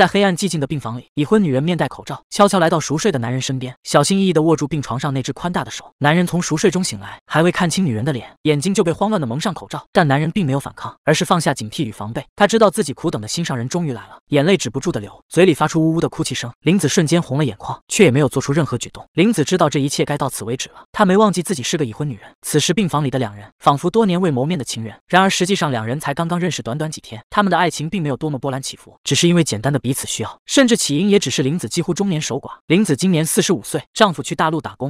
在黑暗寂静的病房里，已婚女人面戴口罩，悄悄来到熟睡的男人身边，小心翼翼地握住病床上那只宽大的手。男人从熟睡中醒来，还未看清女人的脸，眼睛就被慌乱地蒙上口罩。但男人并没有反抗，而是放下警惕与防备。他知道自己苦等的心上人终于来了，眼泪止不住地流，嘴里发出呜呜的哭泣声。林子瞬间红了眼眶，却也没有做出任何举动。林子知道这一切该到此为止了。她没忘记自己是个已婚女人。此时病房里的两人仿佛多年未谋面的情人，然而实际上两人才刚刚认识短短几天，他们的爱情并没有多么波澜起伏，只是因为简单的彼此需要，甚至起因也只是玲子几乎中年守寡。玲子今年四十五岁，丈夫去大陆打工。